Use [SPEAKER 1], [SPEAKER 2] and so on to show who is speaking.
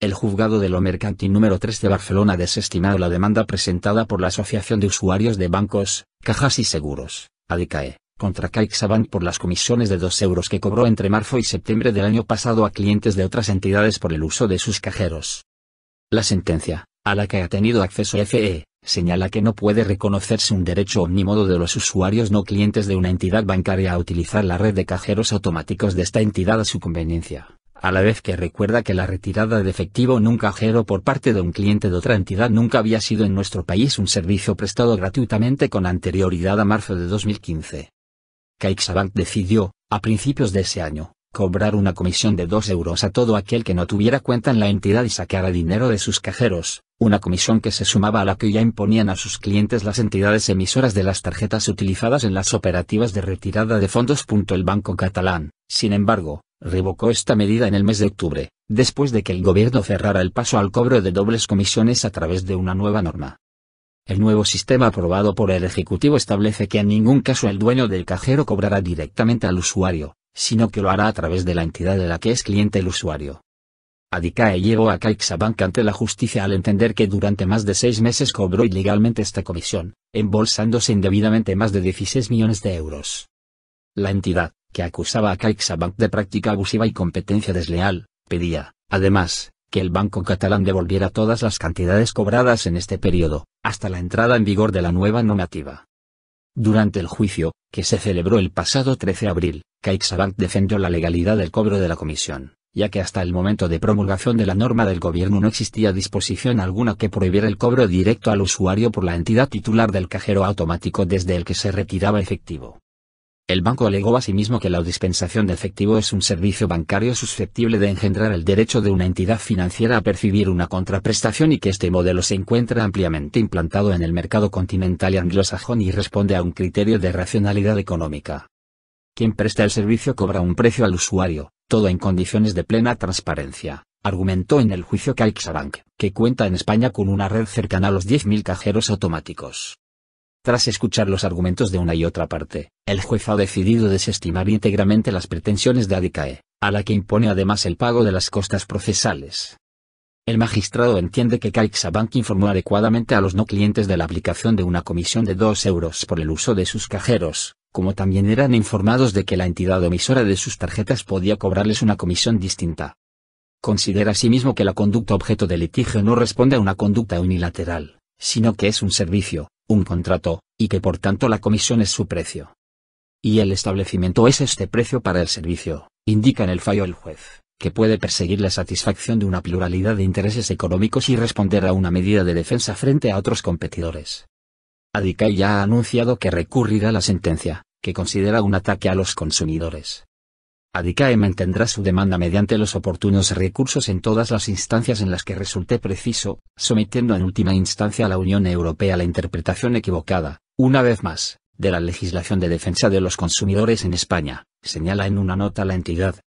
[SPEAKER 1] el juzgado de lo mercantil número 3 de Barcelona desestimado la demanda presentada por la Asociación de Usuarios de Bancos, Cajas y Seguros, ADCAE, contra CaixaBank por las comisiones de 2 euros que cobró entre marzo y septiembre del año pasado a clientes de otras entidades por el uso de sus cajeros. La sentencia, a la que ha tenido acceso FE, e, señala que no puede reconocerse un derecho omnímodo de los usuarios no clientes de una entidad bancaria a utilizar la red de cajeros automáticos de esta entidad a su conveniencia a la vez que recuerda que la retirada de efectivo en un cajero por parte de un cliente de otra entidad nunca había sido en nuestro país un servicio prestado gratuitamente con anterioridad a marzo de 2015. CaixaBank decidió, a principios de ese año, cobrar una comisión de 2 euros a todo aquel que no tuviera cuenta en la entidad y sacara dinero de sus cajeros, una comisión que se sumaba a la que ya imponían a sus clientes las entidades emisoras de las tarjetas utilizadas en las operativas de retirada de fondos. El Banco Catalán, sin embargo, revocó esta medida en el mes de octubre, después de que el gobierno cerrara el paso al cobro de dobles comisiones a través de una nueva norma. El nuevo sistema aprobado por el Ejecutivo establece que en ningún caso el dueño del cajero cobrará directamente al usuario, sino que lo hará a través de la entidad de la que es cliente el usuario. Adicae llevó a CaixaBank ante la justicia al entender que durante más de seis meses cobró ilegalmente esta comisión, embolsándose indebidamente más de 16 millones de euros. La entidad, que acusaba a CaixaBank de práctica abusiva y competencia desleal, pedía, además, que el Banco Catalán devolviera todas las cantidades cobradas en este periodo, hasta la entrada en vigor de la nueva normativa. Durante el juicio, que se celebró el pasado 13 de abril, CaixaBank defendió la legalidad del cobro de la comisión, ya que hasta el momento de promulgación de la norma del gobierno no existía disposición alguna que prohibiera el cobro directo al usuario por la entidad titular del cajero automático desde el que se retiraba efectivo. El banco alegó asimismo que la dispensación de efectivo es un servicio bancario susceptible de engendrar el derecho de una entidad financiera a percibir una contraprestación y que este modelo se encuentra ampliamente implantado en el mercado continental y anglosajón y responde a un criterio de racionalidad económica. Quien presta el servicio cobra un precio al usuario, todo en condiciones de plena transparencia argumentó en el juicio CaixaBank, que cuenta en España con una red cercana a los 10.000 cajeros automáticos. Tras escuchar los argumentos de una y otra parte, el juez ha decidido desestimar íntegramente las pretensiones de Adicae, a la que impone además el pago de las costas procesales. El magistrado entiende que CaixaBank informó adecuadamente a los no clientes de la aplicación de una comisión de 2 euros por el uso de sus cajeros, como también eran informados de que la entidad emisora de sus tarjetas podía cobrarles una comisión distinta. Considera asimismo que la conducta objeto de litigio no responde a una conducta unilateral, sino que es un servicio, un contrato, y que por tanto la comisión es su precio. Y el establecimiento es este precio para el servicio, indica en el fallo el juez, que puede perseguir la satisfacción de una pluralidad de intereses económicos y responder a una medida de defensa frente a otros competidores. Adicay ya ha anunciado que recurrirá la sentencia, que considera un ataque a los consumidores. ADICAE mantendrá su demanda mediante los oportunos recursos en todas las instancias en las que resulte preciso, sometiendo en última instancia a la Unión Europea la interpretación equivocada, una vez más, de la legislación de defensa de los consumidores en España, señala en una nota la entidad,